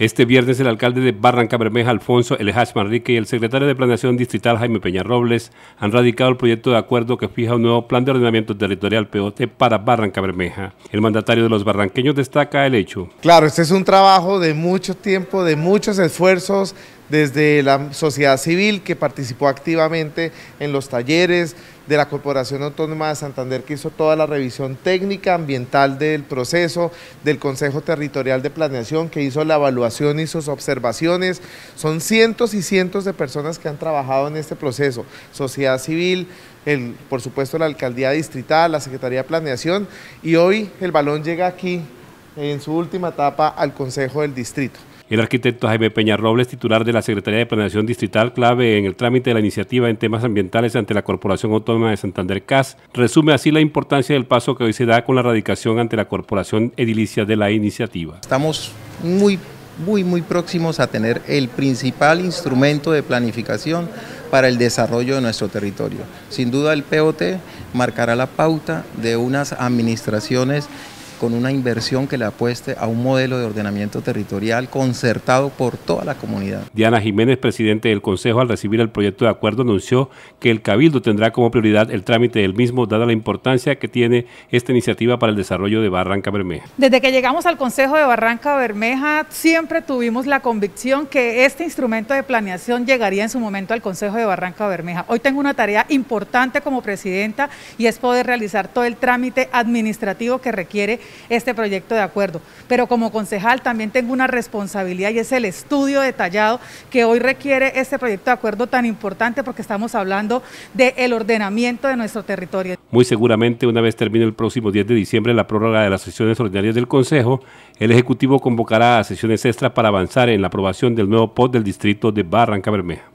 Este viernes el alcalde de Barranca Bermeja, Alfonso elejas Manrique, y el secretario de Planeación Distrital, Jaime Peña Robles, han radicado el proyecto de acuerdo que fija un nuevo plan de ordenamiento territorial POT para Barranca Bermeja. El mandatario de los barranqueños destaca el hecho. Claro, este es un trabajo de mucho tiempo, de muchos esfuerzos desde la sociedad civil que participó activamente en los talleres, de la Corporación Autónoma de Santander que hizo toda la revisión técnica ambiental del proceso, del Consejo Territorial de Planeación que hizo la evaluación y sus observaciones. Son cientos y cientos de personas que han trabajado en este proceso, sociedad civil, el, por supuesto la Alcaldía Distrital, la Secretaría de Planeación y hoy el balón llega aquí en su última etapa al Consejo del Distrito. El arquitecto Jaime Peña Robles, titular de la Secretaría de Planeación Distrital, clave en el trámite de la iniciativa en temas ambientales ante la Corporación Autónoma de Santander CAS, resume así la importancia del paso que hoy se da con la radicación ante la Corporación Edilicia de la iniciativa. Estamos muy muy, muy próximos a tener el principal instrumento de planificación para el desarrollo de nuestro territorio. Sin duda el POT marcará la pauta de unas administraciones con una inversión que le apueste a un modelo de ordenamiento territorial concertado por toda la comunidad. Diana Jiménez, presidente del Consejo, al recibir el proyecto de acuerdo anunció que el Cabildo tendrá como prioridad el trámite del mismo, dada la importancia que tiene esta iniciativa para el desarrollo de Barranca Bermeja. Desde que llegamos al Consejo de Barranca Bermeja, siempre tuvimos la convicción que este instrumento de planeación llegaría en su momento al Consejo de Barranca Bermeja. Hoy tengo una tarea importante como presidenta y es poder realizar todo el trámite administrativo que requiere este proyecto de acuerdo. Pero como concejal también tengo una responsabilidad y es el estudio detallado que hoy requiere este proyecto de acuerdo tan importante porque estamos hablando del ordenamiento de nuestro territorio. Muy seguramente una vez termine el próximo 10 de diciembre la prórroga de las sesiones ordinarias del Consejo, el Ejecutivo convocará a sesiones extras para avanzar en la aprobación del nuevo POT del distrito de Barranca Bermeja.